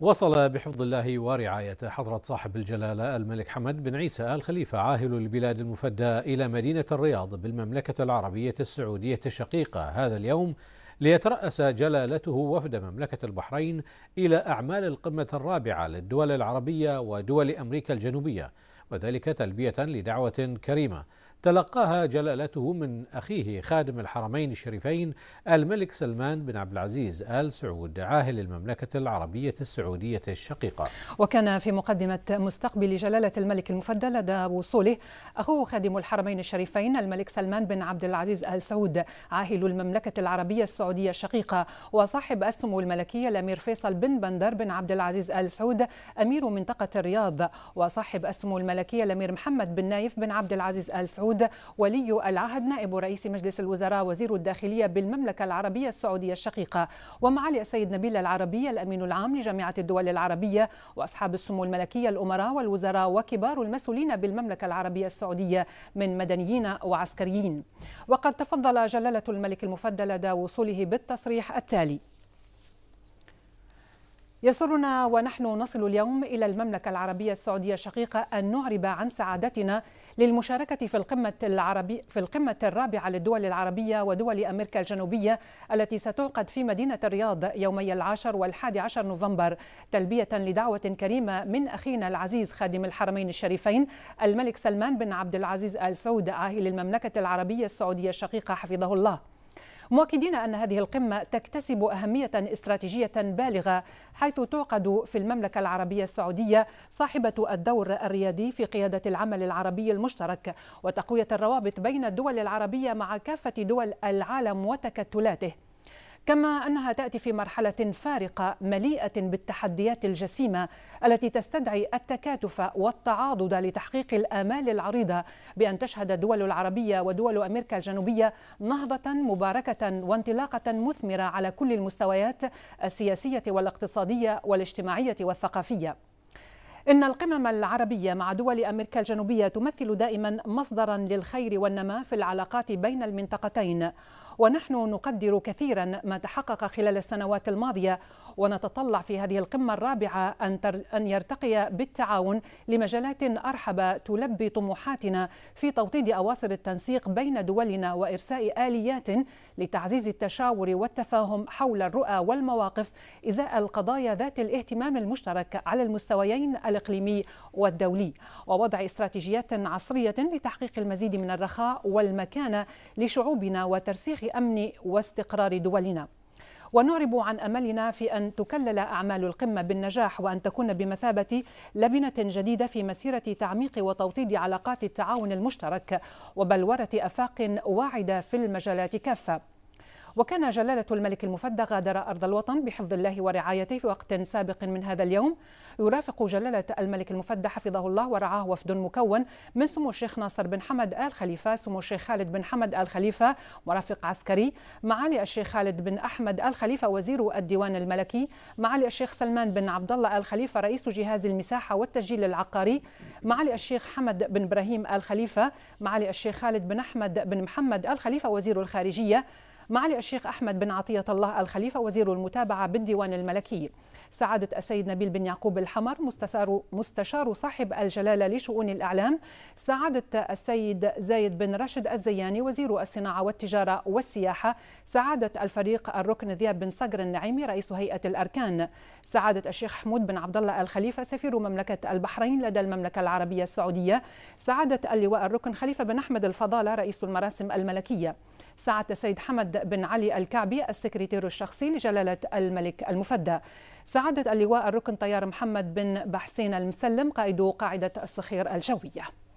وصل بحفظ الله ورعايته حضرة صاحب الجلالة الملك حمد بن عيسى آل خليفة عاهل البلاد المفدى إلى مدينة الرياض بالمملكة العربية السعودية الشقيقة هذا اليوم ليترأس جلالته وفد مملكة البحرين إلى أعمال القمة الرابعة للدول العربية ودول أمريكا الجنوبية وذلك تلبية لدعوة كريمة تلقاها جلالته من أخيه خادم الحرمين الشريفين الملك سلمان بن عبد العزيز آل سعود عاهل المملكة العربية السعودية الشقيقة وكان في مقدمة مستقبل جلالة الملك المفدى لدى وصوله أخوه خادم الحرمين الشريفين الملك سلمان بن عبد العزيز آل سعود عاهل المملكة العربية السعودية الشقيقة وصاحب السمو الملكية الأمير فيصل بن بندر بن عبد العزيز آل سعود أمير منطقة الرياض وصاحب السمو الملكية الأمير محمد بن نايف بن عبد العزيز آل سعود سعود ولي العهد نائب رئيس مجلس الوزراء وزير الداخلية بالمملكة العربية السعودية الشقيقة ومعالي السيد نبيل العربي الأمين العام لجامعة الدول العربية وأصحاب السمو الملكية الأمراء والوزراء وكبار المسؤولين بالمملكة العربية السعودية من مدنيين وعسكريين وقد تفضل جلالة الملك المفضل لدى وصوله بالتصريح التالي يسرنا ونحن نصل اليوم إلى المملكة العربية السعودية الشقيقة أن نعرب عن سعادتنا للمشاركة في القمة العربي في القمة الرابعة للدول العربية ودول أمريكا الجنوبية التي ستعقد في مدينة الرياض يومي العاشر والحادي عشر نوفمبر تلبية لدعوة كريمة من أخينا العزيز خادم الحرمين الشريفين الملك سلمان بن عبد العزيز آل سعود عاهل المملكة العربية السعودية الشقيقة حفظه الله. مؤكدين أن هذه القمة تكتسب أهمية استراتيجية بالغة حيث تعقد في المملكة العربية السعودية صاحبة الدور الريادي في قيادة العمل العربي المشترك وتقوية الروابط بين الدول العربية مع كافة دول العالم وتكتلاته كما أنها تأتي في مرحلة فارقة مليئة بالتحديات الجسيمة التي تستدعي التكاتف والتعاضد لتحقيق الآمال العريضة بأن تشهد الدول العربية ودول أمريكا الجنوبية نهضة مباركة وانطلاقة مثمرة على كل المستويات السياسية والاقتصادية والاجتماعية والثقافية. إن القمم العربية مع دول أمريكا الجنوبية تمثل دائما مصدرا للخير والنماء في العلاقات بين المنطقتين ونحن نقدر كثيرا ما تحقق خلال السنوات الماضية ونتطلع في هذه القمة الرابعة أن, تر... أن يرتقي بالتعاون لمجالات أرحب تلبي طموحاتنا في توطيد أواصر التنسيق بين دولنا وإرساء آليات لتعزيز التشاور والتفاهم حول الرؤى والمواقف إزاء القضايا ذات الاهتمام المشترك على المستويين الإقليمي والدولي ووضع استراتيجيات عصرية لتحقيق المزيد من الرخاء والمكانة لشعوبنا وترسيخ أمن واستقرار دولنا ونعرب عن املنا في ان تكلل اعمال القمه بالنجاح وان تكون بمثابه لبنه جديده في مسيره تعميق وتوطيد علاقات التعاون المشترك وبلوره افاق واعده في المجالات كافه وكان جلالة الملك المفدى غادر أرض الوطن بحفظ الله ورعايته في وقت سابق من هذا اليوم يرافق جلالة الملك المفدى حفظه الله ورعاه وفد مكون من سمو الشيخ ناصر بن حمد آل خليفة سمو الشيخ خالد بن حمد آل خليفة مرافق عسكري معالي الشيخ خالد بن أحمد آل خليفة وزير الديوان الملكي معالي الشيخ سلمان بن عبد الله آل خليفة رئيس جهاز المساحة والتسجيل العقاري معالي الشيخ حمد بن إبراهيم آل خليفة معالي الشيخ خالد بن أحمد بن محمد آل خليفة وزير الخارجية معالي الشيخ أحمد بن عطية الله الخليفة وزير المتابعة بالديوان الملكي سعادة السيد نبيل بن يعقوب الحمر مستشار, مستشار صاحب الجلالة لشؤون الإعلام سعادة السيد زايد بن راشد الزياني وزير الصناعة والتجارة والسياحة سعادة الفريق الركن ذياب بن صقر النعيمي رئيس هيئة الأركان سعادة الشيخ حمود بن عبد الله الخليفة سفير مملكة البحرين لدى المملكة العربية السعودية سعادة اللواء الركن خليفة بن أحمد الفضالة رئيس المراسم الملكية سعادة السيد حمد بن علي الكعبي السكرتير الشخصي لجلالة الملك المفدى سعادة اللواء الركن طيار محمد بن بحسين المسلم قائد قاعدة الصخير الجوية